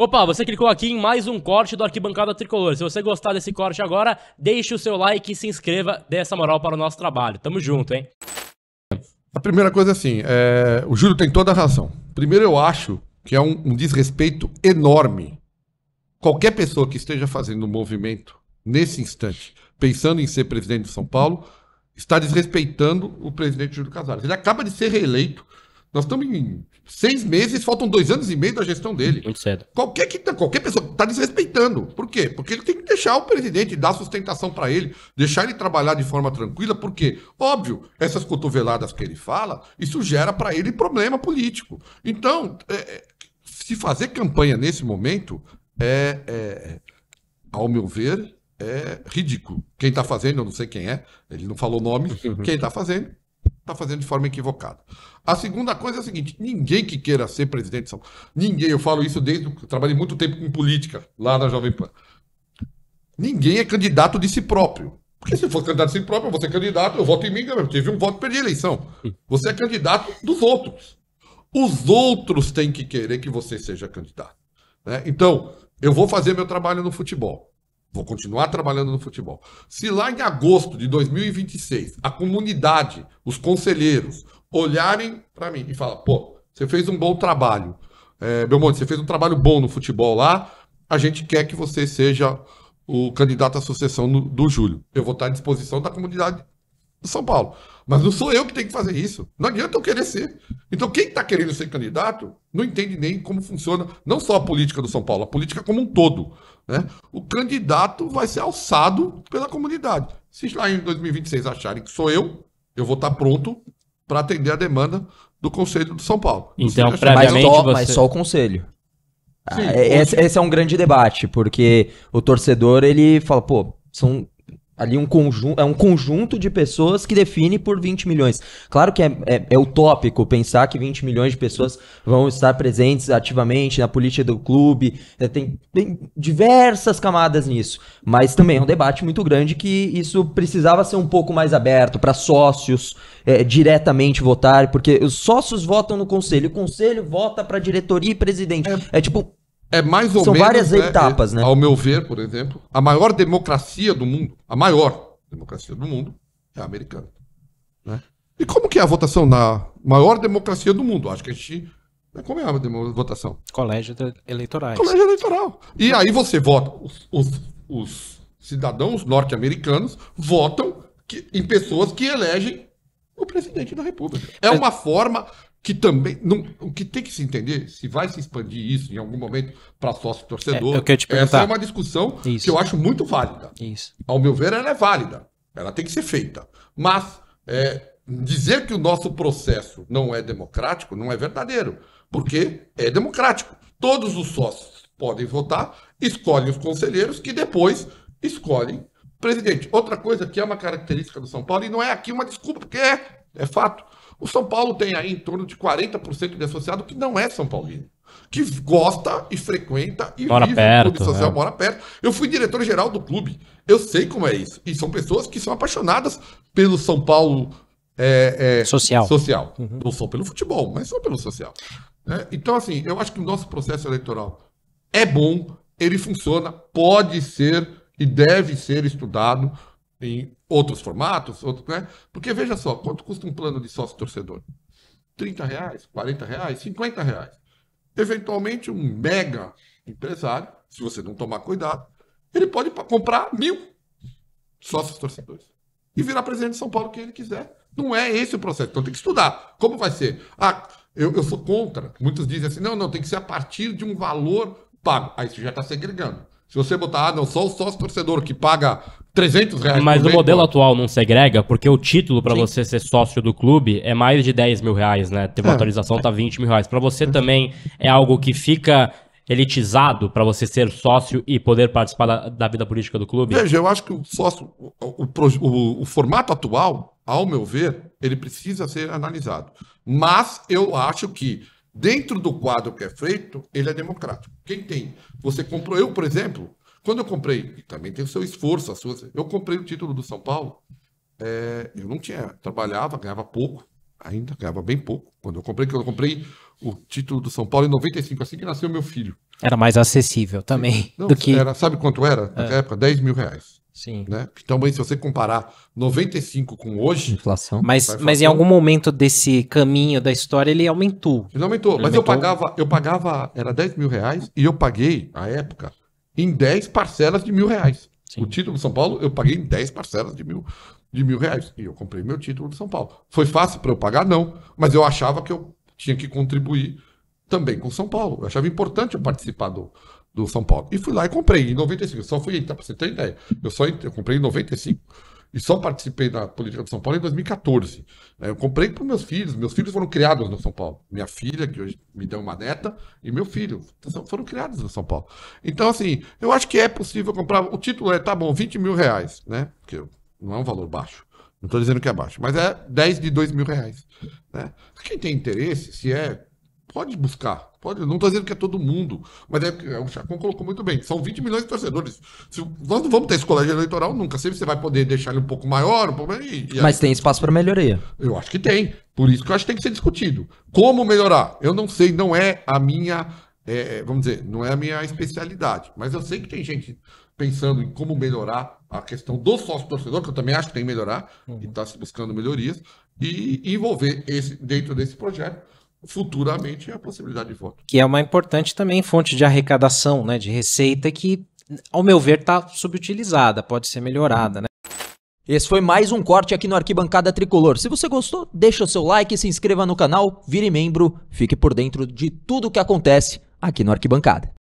Opa, você clicou aqui em mais um corte do Arquibancada Tricolor. Se você gostar desse corte agora, deixe o seu like e se inscreva, dê essa moral para o nosso trabalho. Tamo junto, hein? A primeira coisa é assim, é, o Júlio tem toda a razão. Primeiro eu acho que é um, um desrespeito enorme. Qualquer pessoa que esteja fazendo um movimento nesse instante, pensando em ser presidente de São Paulo, está desrespeitando o presidente Júlio Casares. Ele acaba de ser reeleito. Nós estamos em seis meses, faltam dois anos e meio da gestão dele. Muito cedo. Qualquer, que, tá, qualquer pessoa está desrespeitando. Por quê? Porque ele tem que deixar o presidente dar sustentação para ele, deixar ele trabalhar de forma tranquila, porque, óbvio, essas cotoveladas que ele fala, isso gera para ele problema político. Então, é, é, se fazer campanha nesse momento é, é ao meu ver, é ridículo. Quem está fazendo, eu não sei quem é, ele não falou nome, uhum. quem está fazendo está fazendo de forma equivocada. A segunda coisa é a seguinte: ninguém que queira ser presidente de São Paulo, ninguém, eu falo isso desde que trabalhei muito tempo com política lá na Jovem Pan. Ninguém é candidato de si próprio. Porque se for candidato de si próprio, você é candidato, eu voto em mim, eu tive um voto, perdi a eleição. Hum. Você é candidato dos outros. Os outros têm que querer que você seja candidato. Né? Então, eu vou fazer meu trabalho no futebol. Vou continuar trabalhando no futebol. Se lá em agosto de 2026 a comunidade, os conselheiros, olharem para mim e falar, pô, você fez um bom trabalho, é, Belmonte, você fez um trabalho bom no futebol lá, a gente quer que você seja o candidato à sucessão do Júlio. Eu vou estar à disposição da comunidade do São Paulo. Mas não sou eu que tenho que fazer isso. Não adianta eu querer ser. Então, quem está querendo ser candidato não entende nem como funciona, não só a política do São Paulo, a política como um todo. Né? O candidato vai ser alçado pela comunidade. Se lá em 2026 acharem que sou eu, eu vou estar tá pronto para atender a demanda do Conselho do São Paulo. Então, previamente, mas, só, você... mas só o Conselho. Sim, ah, é, esse, esse é um grande debate, porque o torcedor ele fala, pô, são Ali um conjunto, é um conjunto de pessoas que define por 20 milhões. Claro que é, é, é, utópico pensar que 20 milhões de pessoas vão estar presentes ativamente na política do clube. É, tem, tem, diversas camadas nisso. Mas também é um debate muito grande que isso precisava ser um pouco mais aberto para sócios é, diretamente votar, porque os sócios votam no conselho, o conselho vota para diretoria e presidente. É, é tipo, é mais ou São menos. São várias né, etapas, né? Ao meu ver, por exemplo, a maior democracia do mundo, a maior democracia do mundo, é a americana. Né? E como que é a votação na maior democracia do mundo? Acho que a gente. Né, como é a votação? Colégio eleitoral. Colégio eleitoral. E aí você vota. Os, os, os cidadãos norte-americanos votam que, em pessoas que elegem o presidente da República. É, é. uma forma que também não, o que tem que se entender se vai se expandir isso em algum momento para sócio torcedor. É, é eu quero te perguntar. Essa é uma discussão isso. que eu acho muito válida. Isso. Ao meu ver, ela é válida. Ela tem que ser feita. Mas é, dizer que o nosso processo não é democrático não é verdadeiro, porque é democrático. Todos os sócios podem votar, escolhem os conselheiros que depois escolhem presidente. Outra coisa que é uma característica do São Paulo e não é aqui uma desculpa, porque é é fato. O São Paulo tem aí em torno de 40% de associado que não é São Paulino. Que gosta e frequenta e mora vive perto, clube social, é. mora perto. Eu fui diretor-geral do clube. Eu sei como é isso. E são pessoas que são apaixonadas pelo São Paulo é, é, social. social. Uhum. Não só pelo futebol, mas só pelo social. Né? então, assim, eu acho que o nosso processo eleitoral é bom, ele funciona, pode ser e deve ser estudado em outros formatos, outro, né? porque veja só, quanto custa um plano de sócio torcedor? 30 reais, 40 reais, 50 reais. Eventualmente, um mega empresário, se você não tomar cuidado, ele pode comprar mil sócios torcedores e virar presidente de São Paulo que ele quiser. Não é esse o processo. Então tem que estudar. Como vai ser? Ah, eu, eu sou contra. Muitos dizem assim: não, não, tem que ser a partir de um valor pago. Aí você já está segregando. Se você botar, ah, não, só o sócio torcedor que paga 300 reais. Mas o modelo atual não segrega, porque o título para você ser sócio do clube é mais de 10 mil reais, né? Teve uma é. atualização, tá 20 mil reais. Para você também é algo que fica elitizado para você ser sócio e poder participar da, da, vida política do clube? Veja, eu acho que o sócio, o, o, o, o formato atual, ao meu ver, ele precisa ser analisado. Mas eu acho que dentro do quadro que é feito, ele é democrático. Quem tem? Você comprou, eu, por exemplo, quando eu comprei, e também tem o seu esforço, as suas, eu comprei o título do São Paulo. É, eu não tinha, trabalhava, ganhava pouco, ainda ganhava bem pouco. Quando eu comprei, que eu comprei o título do São Paulo em 95, assim que nasceu meu filho. Era mais acessível também não, do que... Era, sabe quanto era? É. Naquela época, 10 mil reais. Sim. Né? Então, se você comparar 95 com hoje... Inflação. Mas, inflação, mas em algum momento desse caminho da história, ele aumentou. Ele aumentou, ele mas aumentou. eu pagava, eu pagava, era 10 mil reais, e eu paguei, à época, em 10 parcelas de mil reais. Sim. O título do São Paulo eu paguei em 10 parcelas de mil, de mil reais. E eu comprei meu título do São Paulo. Foi fácil para eu pagar? Não. Mas eu achava que eu tinha que contribuir também com o São Paulo. Eu achava importante eu participar do, do São Paulo. E fui lá e comprei em 95. Eu só fui entrar, tá, para você ter ideia. Eu só entrei, eu comprei em 95 e só participei da política de São Paulo em 2014. Né? Eu comprei para meus filhos, meus filhos foram criados no São Paulo. Minha filha, que hoje me deu uma neta, e meu filho foram criados no São Paulo. Então, assim, eu acho que é possível comprar. O título é, tá bom, 20 mil reais, né? Porque não é um valor baixo. Não estou dizendo que é baixo, mas é 10 de 2 mil reais. Né? Quem tem interesse, se é pode buscar. Pode, não estou dizendo que é todo mundo, mas é, é o Chacon colocou muito bem. São 20 milhões de torcedores. Se, nós não vamos ter esse colégio eleitoral nunca. Sempre você vai poder deixar ele um pouco maior. Um pouco, e, e mas aí, tem espaço para melhoria. Eu acho que tem. Por isso que eu acho que tem que ser discutido. Como melhorar? Eu não sei, não é a minha. É, é vamos dizer, não é a minha especialidade. Mas eu sei que tem gente pensando em como melhorar a questão do sócio-torcedor, que eu também acho que tem que melhorar, uhum. e está se buscando melhorias, e envolver esse, dentro desse projeto futuramente a possibilidade de voto. Que é uma importante também fonte de arrecadação, né, de receita que, ao meu ver, está subutilizada, pode ser melhorada, né? Esse foi mais um corte aqui no Arquibancada Tricolor. Se você gostou, deixa o seu like, se inscreva no canal, vire membro, fique por dentro de tudo o que acontece aqui no Arquibancada.